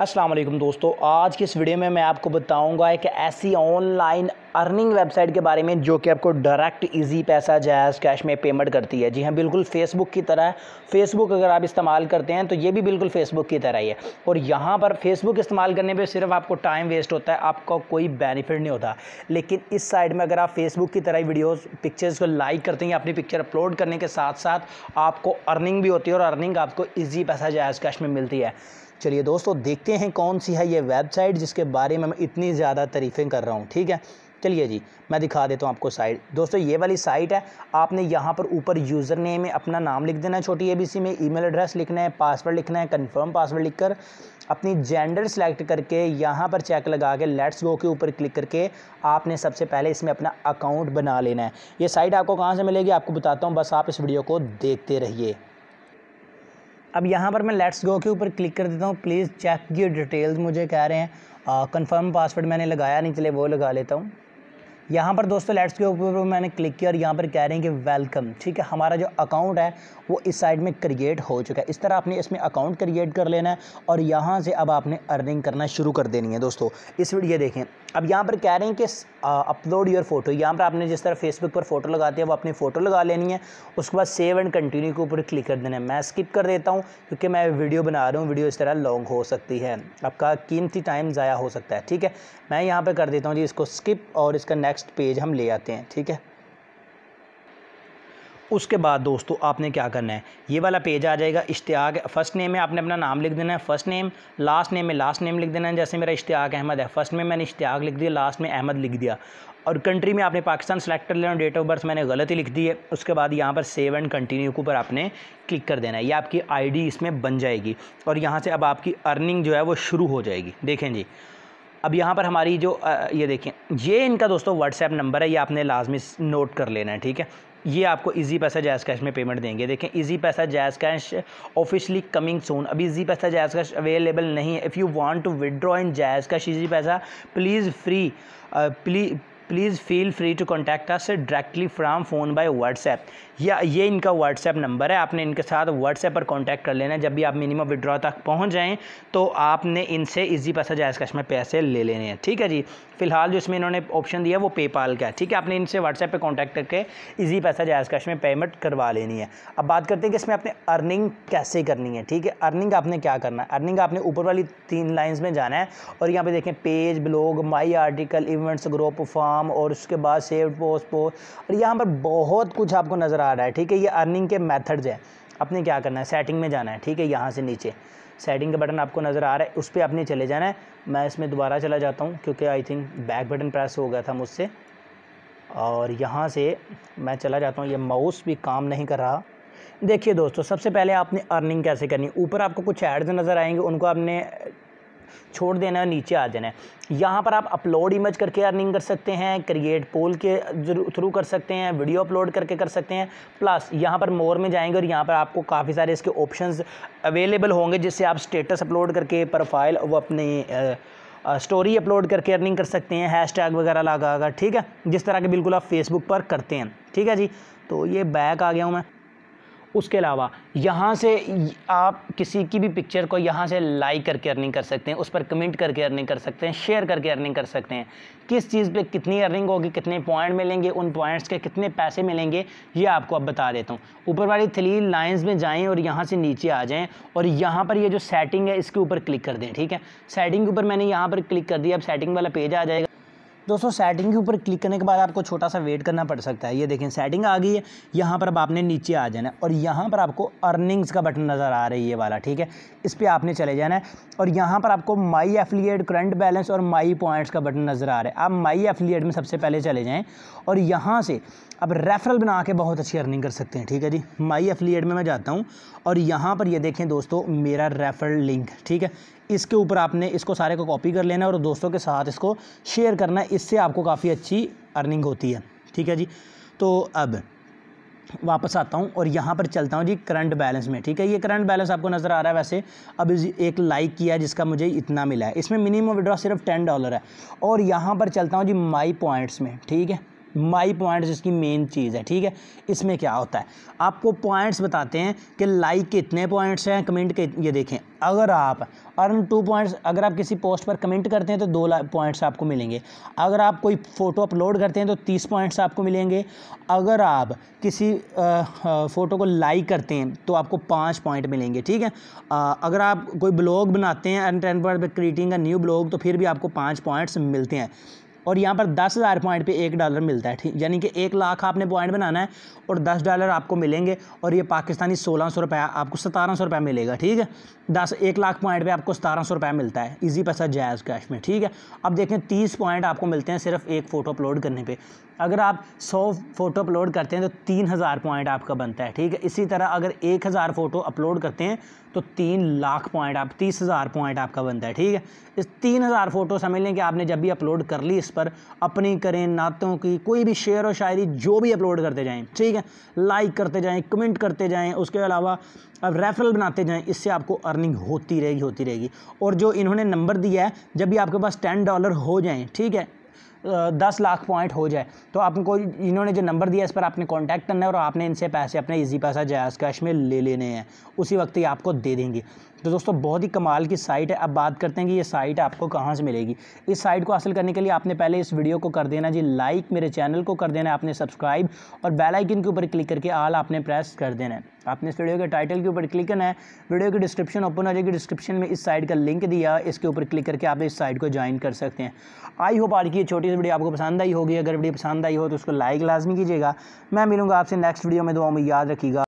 अस्सलाम वालेकुम दोस्तों आज की इस वीडियो में मैं आपको बताऊंगा एक ऐसी ऑनलाइन अर्निंग वेबसाइट के बारे में जो कि आपको डायरेक्ट इजी पैसा जायज़ कैश में पेमेंट करती है जी हाँ बिल्कुल फेसबुक की तरह फेसबुक अगर आप इस्तेमाल करते हैं तो ये भी बिल्कुल फेसबुक की तरह ही है और यहाँ पर फेसबुक इस्तेमाल करने पे सिर्फ आपको टाइम वेस्ट होता है आपका कोई बेनिफिट नहीं होता लेकिन इस साइड में अगर आप फेसबुक की तरह वीडियोज़ पिक्चर्स को लाइक करते हैं अपनी पिक्चर अपलोड करने के साथ साथ आपको अर्निंग भी होती है और अर्निंग आपको ईजी पैसा जायज़ कैश में मिलती है चलिए दोस्तों देखते हैं कौन सी है ये वेबसाइट जिसके बारे में मैं इतनी ज़्यादा तारीफ़ें कर रहा हूँ ठीक है चलिए जी मैं दिखा देता हूँ आपको साइट दोस्तों ये वाली साइट है आपने यहाँ पर ऊपर यूज़र नेम में अपना नाम लिख देना है छोटी एबीसी में ईमेल एड्रेस लिखना है पासवर्ड लिखना है कंफर्म पासवर्ड लिखकर अपनी जेंडर सेलेक्ट करके यहाँ पर चेक लगा के लेट्स गो के ऊपर क्लिक करके आपने सबसे पहले इसमें अपना अकाउंट बना लेना है ये साइट आपको कहाँ से मिलेगी आपको बताता हूँ बस आप इस वीडियो को देखते रहिए अब यहाँ पर मैं लेट्स गो के ऊपर क्लिक कर देता हूँ प्लीज़ चेक की डिटेल्स मुझे कह रहे हैं कंफर्म पासवर्ड मैंने लगाया नहीं चले वो लगा लेता हूँ यहाँ पर दोस्तों लेट्स के ऊपर मैंने क्लिक किया और यहाँ पर कह रहे हैं कि वेलकम ठीक है हमारा जो अकाउंट है वो इस साइड में क्रिएट हो चुका है इस तरह आपने इसमें अकाउंट क्रिएट कर लेना है और यहाँ से अब आपने अर्निंग करना शुरू कर देनी है दोस्तों इस वीडियो देखें अब यहाँ पर कह रहे हैं कि अपलोड योर फोटो यहाँ पर आपने जिस तरह फेसबुक पर फोटो लगाते हैं वो अपनी फ़ोटो लगा लेनी है उसके बाद सेव एंड कंटिन्यू के ऊपर क्लिक कर देना है मैं स्किप कर देता हूँ क्योंकि मैं वीडियो बना रहा हूँ वीडियो इस तरह लॉन्ग हो सकती है आपका कीमती टाइम ज़ाया हो सकता है ठीक है मैं यहाँ पर कर देता हूँ जी इसको स्किप और इसका नेक्स्ट पेज हम ले आते हैं ठीक है उसके बाद दोस्तों आपने क्या करना है ये वाला पेज आ जाएगा इश्तियाक फर्स्ट नेम में आपने अपना नाम लिख देना है फर्स्ट नेम लास्ट नेम में लास्ट नेम लिख देना है जैसे मेरा इश्तियाक अहमद है फर्स्ट में मैंने इश्तियाक लिख दिया लास्ट में अहमद लिख दिया और कंट्री में आपने पाकिस्तान सेलेक्ट कर लेना डेट ऑफ बर्थ मैंने गलती लिख दी है उसके बाद यहाँ पर सेव एंड कंटिन्यू के ऊपर आपने क्लिक कर देना है ये आपकी आईडी इसमें बन जाएगी और यहाँ से अब आपकी अर्निंग जो है वो शुरू हो जाएगी देखें जी अब यहाँ पर हमारी जो ये देखें ये इनका दोस्तों व्हाट्सएप नंबर है ये आपने लाजमी नोट कर लेना है ठीक है ये आपको इजी पैसा जायज़ कैश में पेमेंट देंगे देखें इजी पैसा जायज़ कैश ऑफिशियली कमिंग सोन अभी इजी पैसा जैज़ कैश अवेलेबल नहीं है if you want to withdraw in JazzCash Easypaisa please free please please feel free to contact us directly from phone by WhatsApp या ये इनका WhatsApp number है आपने इनके साथ व्हाट्सएप पर कॉन्टैक्ट कर लेना जब भी आप मिनिमम विड्रॉ तक पहुँच जाएँ तो आपने इनसे ईजी पैसा जायज़ कश में पैसे ले लेने हैं ठीक है जी फिलहाल जो इसमें इन्होंने ऑप्शन दिया वो पेपाल का है ठीक है आपने इनसे व्हाट्सएप पर कॉन्टैक्ट करके ईजी पैसा जायज़ कश में पेमेंट करवा लेनी है अब बात करते हैं कि इसमें आपने अर्निंग कैसे करनी है ठीक है अर्निंग आपने क्या करना है अर्निंग आपने ऊपर वाली तीन लाइन्स में जाना है और यहाँ पर देखें page blog my article events group form form और उसके बाद सेव पोस्ट पोस्ट और यहाँ पर बहुत कुछ आपको नज़र आ रहा है ठीक है ये अर्निंग के मैथड्स हैं आपने क्या करना है सेटिंग में जाना है ठीक है यहाँ से नीचे सेटिंग का बटन आपको नज़र आ रहा है उस पर आपने चले जाना है मैं इसमें दोबारा चला जाता हूँ क्योंकि I think back button press हो गया था मुझसे और यहाँ से मैं चला जाता हूँ ये माउस भी काम नहीं कर रहा देखिए दोस्तों सबसे पहले आपने अर्निंग कैसे करनी ऊपर आपको कुछ ऐड्स नज़र आएंगे उनको आपने छोड़ देना है और नीचे आ जाना है यहाँ पर आप अपलोड इमेज करके अर्निंग कर सकते हैं क्रिएट पोल के थ्रू कर सकते हैं वीडियो अपलोड करके कर सकते हैं प्लस यहाँ पर मोर में जाएंगे और यहाँ पर आपको काफ़ी सारे इसके ऑप्शंस अवेलेबल होंगे जिससे आप स्टेटस अपलोड करके प्रोफाइल वो अपने स्टोरी अपलोड करके अर्निंग कर सकते हैं हैश टैग वगैरह लगा ठीक है जिस तरह के बिल्कुल आप फेसबुक पर करते हैं ठीक है जी तो ये बैक आ गया हूँ मैं उसके अलावा यहाँ से आप किसी की भी पिक्चर को यहाँ से लाइक करके अर्निंग कर सकते हैं उस पर कमेंट करके अर्निंग कर सकते हैं शेयर करके अर्निंग कर सकते हैं किस चीज़ पे कितनी अर्निंग होगी कितने पॉइंट मिलेंगे उन पॉइंट्स के कितने पैसे मिलेंगे ये आपको अब बता देता हूँ ऊपर वाली थली लाइन्स में जाएँ और यहाँ से नीचे आ जाएँ और यहाँ पर ये जो सेटिंग है इसके ऊपर क्लिक कर दें ठीक है सेटिंग के ऊपर मैंने यहाँ पर क्लिक कर दिया अब सेटिंग वाला पेज आ जाएगा दोस्तों सेटिंग के ऊपर क्लिक करने के बाद आपको छोटा सा वेट करना पड़ सकता है ये देखें सेटिंग आ गई है यहाँ पर अब आपने नीचे आ जाना है और यहाँ पर आपको अर्निंग्स का बटन नज़र आ रही है ये वाला ठीक है इस पर आपने चले जाना है और यहाँ पर आपको माई एफिलिएट करंट बैलेंस और माई पॉइंट्स का बटन नज़र आ रहा है आप माई एफिलिएट में सबसे पहले चले जाएँ और यहाँ से अब रेफरल बना के बहुत अच्छी अर्निंग कर सकते हैं ठीक है जी माई एफिलिएट में मैं जाता हूँ और यहाँ पर ये देखें दोस्तों मेरा रेफरल लिंक ठीक है इसके ऊपर आपने इसको सारे को कॉपी कर लेना है और दोस्तों के साथ इसको शेयर करना है इससे आपको काफ़ी अच्छी अर्निंग होती है ठीक है जी तो अब वापस आता हूँ और यहाँ पर चलता हूँ जी करंट बैलेंस में ठीक है ये करंट बैलेंस आपको नज़र आ रहा है वैसे अब एक लाइक किया जिसका मुझे इतना मिला है इसमें मिनिमम विड्रॉ सिर्फ टेन डॉलर है और यहाँ पर चलता हूँ जी माई पॉइंट्स में ठीक है माई पॉइंट्स इसकी मेन चीज़ है ठीक है इसमें क्या होता है आपको पॉइंट्स बताते हैं कि लाइक के इतने पॉइंट्स हैं कमेंट के ये देखें अगर आप अर्न टू पॉइंट्स अगर आप किसी पोस्ट पर कमेंट करते हैं तो दो पॉइंट्स आपको मिलेंगे अगर आप कोई फ़ोटो अपलोड करते हैं तो तीस पॉइंट्स आपको मिलेंगे अगर आप किसी फ़ोटो को लाइक करते हैं तो आपको पाँच पॉइंट मिलेंगे ठीक है अगर आप कोई ब्लॉग बनाते हैं earn ten point per creating का न्यू ब्लॉग तो फिर भी आपको पाँच पॉइंट्स मिलते हैं और यहाँ पर दस हज़ार पॉइंट पे एक डॉलर मिलता है ठीक यानी कि एक लाख आपने पॉइंट बनाना है और दस डॉलर आपको मिलेंगे और ये पाकिस्तानी सोलह सौ रुपया आपको सतारह सौ रुपया मिलेगा ठीक है दस एक लाख पॉइंट पे आपको सतारह सौ रुपया मिलता है इजी पैसा जायज़ कैश में ठीक है अब देखें तीस पॉइंट आपको मिलते हैं सिर्फ एक फ़ोटो अपलोड करने पर अगर आप 100 फ़ोटो अपलोड करते हैं तो 3000 पॉइंट आपका बनता है ठीक है इसी तरह अगर 1000 फ़ोटो अपलोड करते हैं तो तीन लाख पॉइंट आप तीस हज़ार पॉइंट आपका बनता है ठीक है इस तीन हज़ार फ़ोटो समझ लें कि आपने जब भी अपलोड कर ली इस पर अपनी करें नातों की कोई भी शेयर और शायरी जो भी अपलोड करते जाएँ ठीक है लाइक करते जाएँ कमेंट करते जाएँ उसके अलावा अब रेफरल बनाते जाएँ इससे आपको अर्निंग होती रहेगी होती रहेगी और जो इन्होंने नंबर दिया है जब भी आपके पास टेन डॉलर हो जाएँ ठीक है दस लाख पॉइंट हो जाए तो आपको इन्होंने जो नंबर दिया इस पर आपने कॉन्टैक्ट करना है और आपने इनसे पैसे अपने ईजी पैसा जयाज कैश में ले लेने हैं उसी वक्त ही आपको दे देंगे तो दोस्तों बहुत ही कमाल की साइट है अब बात करते हैं कि ये साइट आपको कहाँ से मिलेगी इस साइट को हासिल करने के लिए आपने पहले इस वीडियो को कर देना जी लाइक मेरे चैनल को कर देना आपने सब्सक्राइब और बेलाइकिन के ऊपर क्लिक करके आल आपने प्रेस कर देना है आपने इस वीडियो के टाइटल के ऊपर क्लिक करना है वीडियो की डिस्क्रिप्शन ओपन हो जाएगी डिस्क्रिप्शन में इस साइट का लिंक दिया इसके ऊपर क्लिक करके आप इस साइट को ज्वाइन कर सकते हैं आई होप आज की ये छोटी सी वीडियो आपको पसंद आई होगी अगर वीडियो पसंद आई हो तो उसको लाइक लाजमी कीजिएगा मैं मिलूंगा आपसे नेक्स्ट वीडियो में दुआ में याद रखिएगा